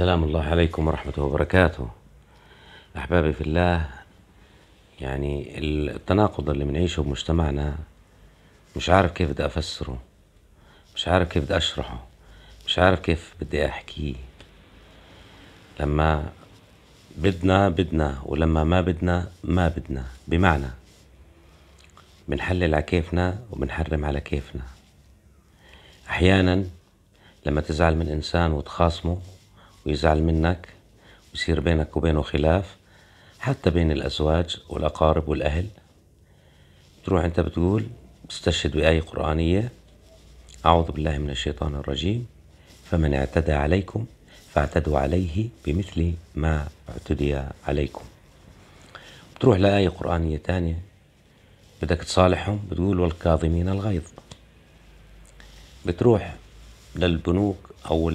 السلام الله عليكم ورحمته وبركاته أحبابي في الله يعني التناقض اللي بنعيشه بمجتمعنا مش عارف كيف بدي أفسره مش عارف كيف بدي أشرحه مش عارف كيف بدي أحكيه لما بدنا بدنا ولما ما بدنا ما بدنا بمعنى بنحلل على كيفنا وبنحرم على كيفنا أحيانا لما تزعل من إنسان وتخاصمه ويزعل منك ويصير بينك وبينه خلاف حتى بين الأزواج والأقارب والأهل تروح أنت بتقول بتستشهد بآية قرآنية أعوذ بالله من الشيطان الرجيم فمن اعتدى عليكم فاعتدوا عليه بمثل ما اعتدي عليكم بتروح لآية قرآنية تانية بدك تصالحهم بتقول والكاظمين الغيظ بتروح للبنوك أو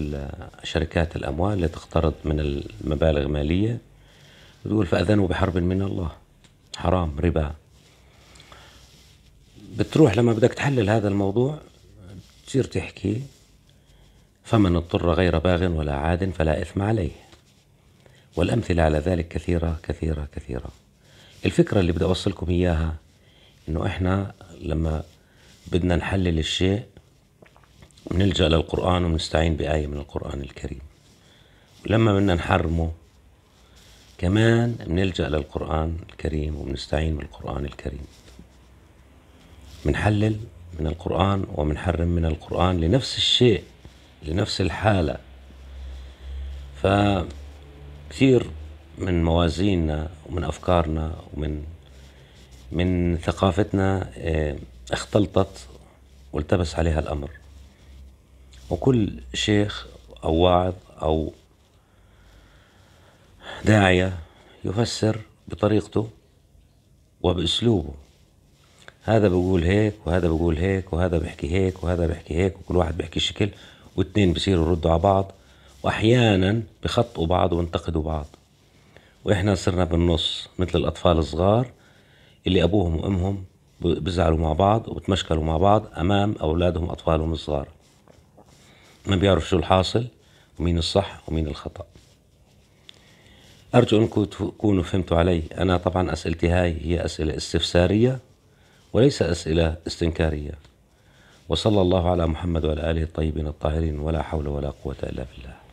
شركات الأموال اللي تقترض من المبالغ مالية بتقول فأذنوا بحرب من الله حرام ربا بتروح لما بدك تحلل هذا الموضوع بتصير تحكي فمن اضطر غير باغ ولا عاد فلا إثم عليه والأمثلة على ذلك كثيرة كثيرة كثيرة الفكرة اللي بدي أوصلكم إياها إنه إحنا لما بدنا نحلل الشيء بنلجأ للقرآن ونستعين بآية من القرآن الكريم ولما بدنا نحرمه كمان بنلجأ للقرآن الكريم وبنستعين بالقرآن الكريم بنحلل من القرآن وبنحرم من القرآن لنفس الشيء لنفس الحالة فكثير من موازيننا ومن أفكارنا ومن من ثقافتنا آه، اختلطت والتبس عليها الأمر وكل شيخ أو واعظ أو داعية يفسر بطريقته وبأسلوبه هذا بقول هيك وهذا بقول هيك وهذا بحكي هيك وهذا بحكي هيك وكل واحد بحكي شكل واثنين بصيروا يردوا على بعض واحيانا بخطئوا بعض وانتقدوا بعض واحنا صرنا بالنص مثل الاطفال الصغار اللي ابوهم وامهم بزعلوا مع بعض وبتمشكلوا مع بعض امام اولادهم اطفالهم الصغار ما بيعرف شو الحاصل ومين الصح ومين الخطأ أرجو أنكم تكونوا فهمتوا علي أنا طبعا أسئلتي هاي هي أسئلة استفسارية وليس أسئلة استنكارية وصلى الله على محمد وعلى آله الطيبين الطاهرين ولا حول ولا قوة إلا بالله